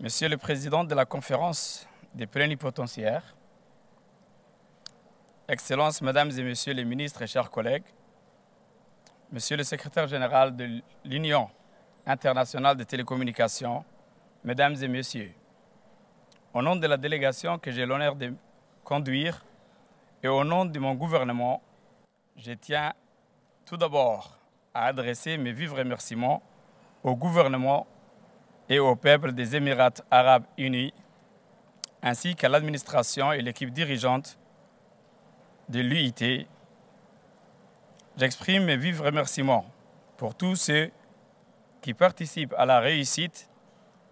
Monsieur le Président de la Conférence des plénipotentiaires, Excellences, Mesdames et Messieurs les ministres et chers collègues, Monsieur le Secrétaire général de l'Union internationale des télécommunications, Mesdames et Messieurs, au nom de la délégation que j'ai l'honneur de conduire et au nom de mon gouvernement, je tiens tout d'abord à adresser mes vifs remerciements au gouvernement et au peuple des Émirats arabes unis, ainsi qu'à l'administration et l'équipe dirigeante de l'UIT. J'exprime mes vifs remerciements pour tous ceux qui participent à la réussite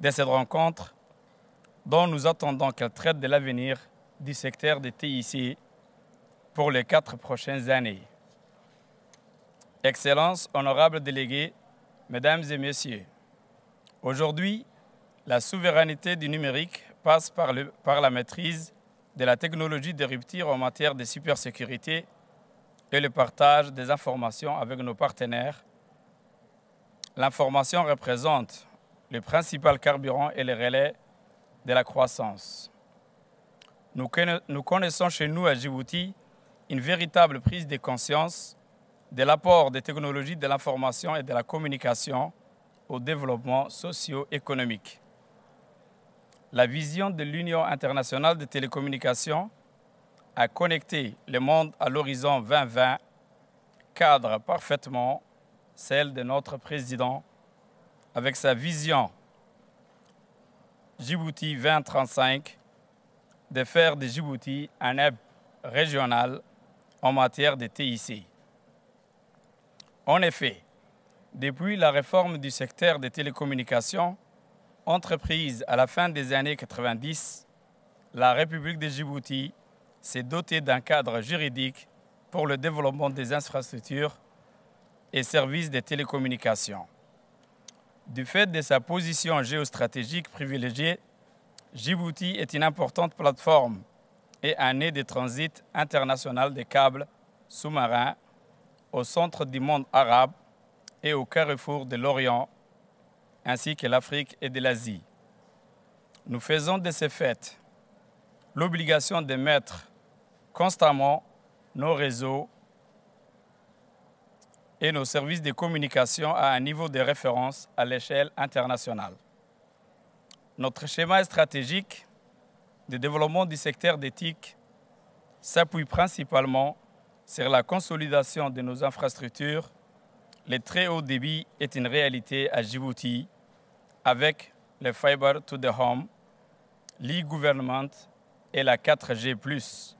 de cette rencontre dont nous attendons qu'elle traite de l'avenir du secteur des TIC pour les quatre prochaines années. Excellences, honorables délégués, Mesdames et Messieurs, Aujourd'hui, la souveraineté du numérique passe par, la maîtrise de la technologie de rupture en matière de cybersécurité et le partage des informations avec nos partenaires. L'information représente le principal carburant et le relais de la croissance. Nous connaissons chez nous à Djibouti une véritable prise de conscience de l'apport des technologies de l'information et de la communication au développement socio-économique. La vision de l'Union internationale de télécommunications à connecter le monde à l'horizon 2020 cadre parfaitement celle de notre président avec sa vision Djibouti 2035 de faire de Djibouti un hub régional en matière de TIC. En effet, depuis la réforme du secteur des télécommunications, entreprise à la fin des années 90, la République de Djibouti s'est dotée d'un cadre juridique pour le développement des infrastructures et services des télécommunications. Du fait de sa position géostratégique privilégiée, Djibouti est une importante plateforme et un nez de transit international des câbles sous-marins au centre du monde arabe et au carrefour de l'Orient, ainsi que l'Afrique et de l'Asie. Nous faisons de ces fêtes l'obligation de mettre constamment nos réseaux et nos services de communication à un niveau de référence à l'échelle internationale. Notre schéma stratégique de développement du secteur d'éthique s'appuie principalement sur la consolidation de nos infrastructures le très haut débit est une réalité à Djibouti avec le Fiber to the Home, l'e-government et la 4G.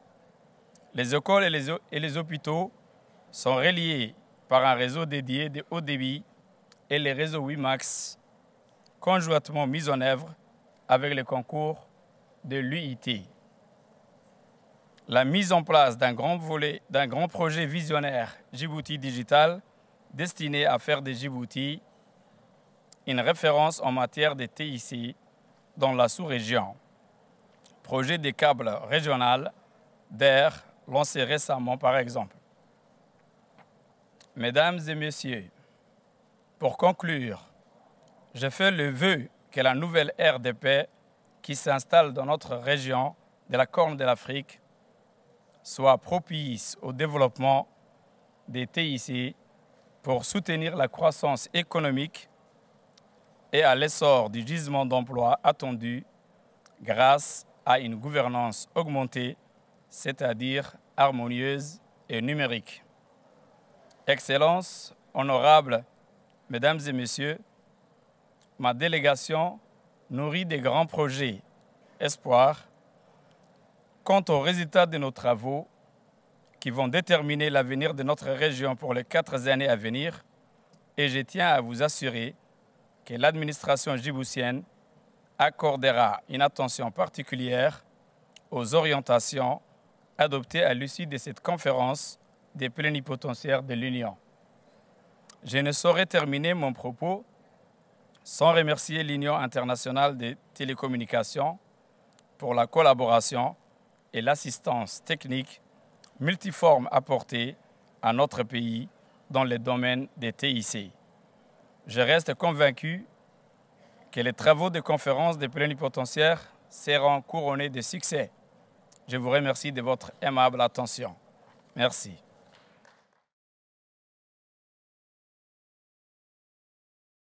Les écoles et les, hôpitaux sont reliés par un réseau dédié de haut débit et les réseaux WiMAX, conjointement mis en œuvre avec le concours de l'UIT. La mise en place d'un grand d'un grand projet visionnaire Djibouti Digital destiné à faire de Djibouti une référence en matière de TIC dans la sous-région. Projet de câbles régional d'air lancé récemment par exemple. Mesdames et messieurs, pour conclure, je fais le vœu que la nouvelle RDP de paix qui s'installe dans notre région de la Corne de l'Afrique soit propice au développement des TIC pour soutenir la croissance économique et à l'essor du gisement d'emploi attendu grâce à une gouvernance augmentée, c'est-à-dire harmonieuse et numérique. Excellences, honorables, Mesdames et Messieurs, ma délégation nourrit des grands projets, espoirs. Quant aux résultats de nos travaux, qui vont déterminer l'avenir de notre région pour les quatre années à venir. Et je tiens à vous assurer que l'administration djiboutienne accordera une attention particulière aux orientations adoptées à l'issue de cette conférence des plénipotentiaires de l'Union. Je ne saurais terminer mon propos sans remercier l'Union internationale des télécommunications pour la collaboration et l'assistance technique multiforme apportée à notre pays dans le domaine des TIC. Je reste convaincu que les travaux de conférence des plénipotentiaires seront couronnés de succès. Je vous remercie de votre aimable attention. Merci.